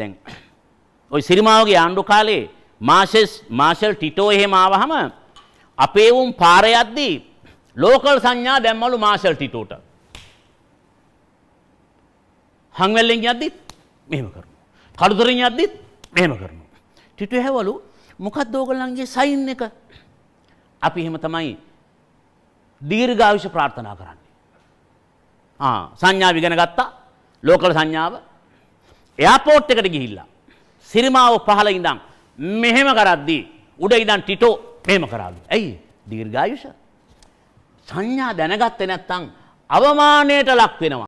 දැන් ওই සිරිමාවගේ ආණ්ඩු කාලේ මාෂස් මාෂල් ටිටෝ එහෙම ආවහම අපේ වුන් පාර යද්දී ලෝකල් සංඥා දැම්මලු මාෂල් ටිටෝට. හංවැල්ලෙන් යද්දිත් මෙහෙම කරනවා. කඩුතරින් යද්දිත් මෙහෙම කරනවා. ටිටෝ හැවලු මොකක්ද ඕගොල්ලන්ගේ සයින් එක? අපි එහෙම තමයි දීර්ඝායුෂ ප්‍රාර්ථනා කරන්නේ. ආ සංඥාව ඉගෙන ගත්තා. ලෝකල් සංඥාව එයාපෝට් එකට ගිහිල්ලා සිරිමාව පහළ ඉඳන් මෙහෙම කරද්දී උඩ ඉඳන් ටිටෝ මෙහෙම කරාලු. ඇයි? දීර්ඝායුෂ. සංඥා දැනගත්තේ නැත්නම් අවමානයට ලක් වෙනවා.